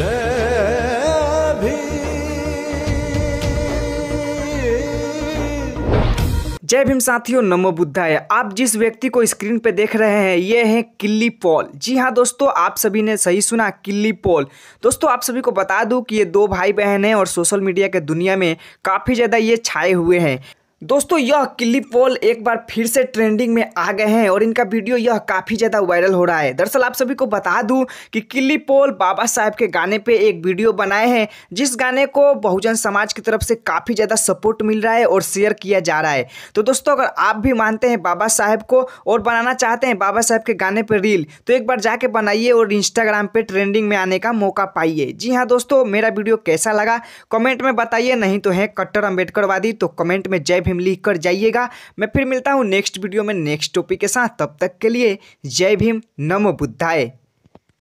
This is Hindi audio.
जय भीम साथियों नमो बुद्धाय आप जिस व्यक्ति को स्क्रीन पे देख रहे हैं ये हैं किल्ली पॉल जी हाँ दोस्तों आप सभी ने सही सुना किल्ली पॉल दोस्तों आप सभी को बता दूं कि ये दो भाई बहन हैं और सोशल मीडिया के दुनिया में काफ़ी ज़्यादा ये छाए हुए हैं दोस्तों यह क्लिप वॉल एक बार फिर से ट्रेंडिंग में आ गए हैं और इनका वीडियो यह काफ़ी ज़्यादा वायरल हो रहा है दरअसल आप सभी को बता दूं कि क्लिप वॉल बाबा साहब के गाने पे एक वीडियो बनाए हैं जिस गाने को बहुजन समाज की तरफ से काफ़ी ज़्यादा सपोर्ट मिल रहा है और शेयर किया जा रहा है तो दोस्तों अगर आप भी मानते हैं बाबा साहेब को और बनाना चाहते हैं बाबा साहेब के गाने पर रील तो एक बार जाके बनाइए और इंस्टाग्राम पर ट्रेंडिंग में आने का मौका पाइए जी हाँ दोस्तों मेरा वीडियो कैसा लगा कमेंट में बताइए नहीं तो है कट्टर अम्बेडकरवादी तो कमेंट में जय भी लिख कर जाइएगा मैं फिर मिलता हूँ नेक्स्ट वीडियो में नेक्स्ट टॉपिक के साथ तब तक के लिए जय भीम नमो बुद्धाय